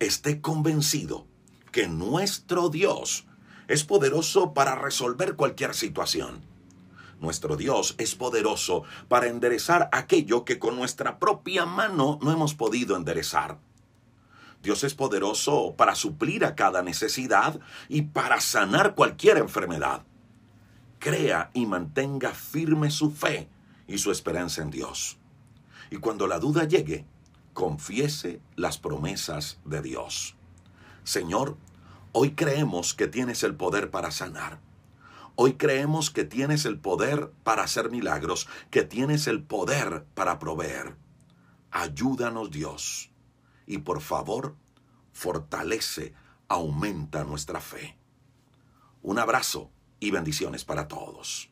esté convencido que nuestro Dios es poderoso para resolver cualquier situación. Nuestro Dios es poderoso para enderezar aquello que con nuestra propia mano no hemos podido enderezar. Dios es poderoso para suplir a cada necesidad y para sanar cualquier enfermedad. Crea y mantenga firme su fe y su esperanza en Dios. Y cuando la duda llegue, confiese las promesas de Dios. Señor, hoy creemos que tienes el poder para sanar. Hoy creemos que tienes el poder para hacer milagros, que tienes el poder para proveer. Ayúdanos Dios y por favor fortalece, aumenta nuestra fe. Un abrazo y bendiciones para todos.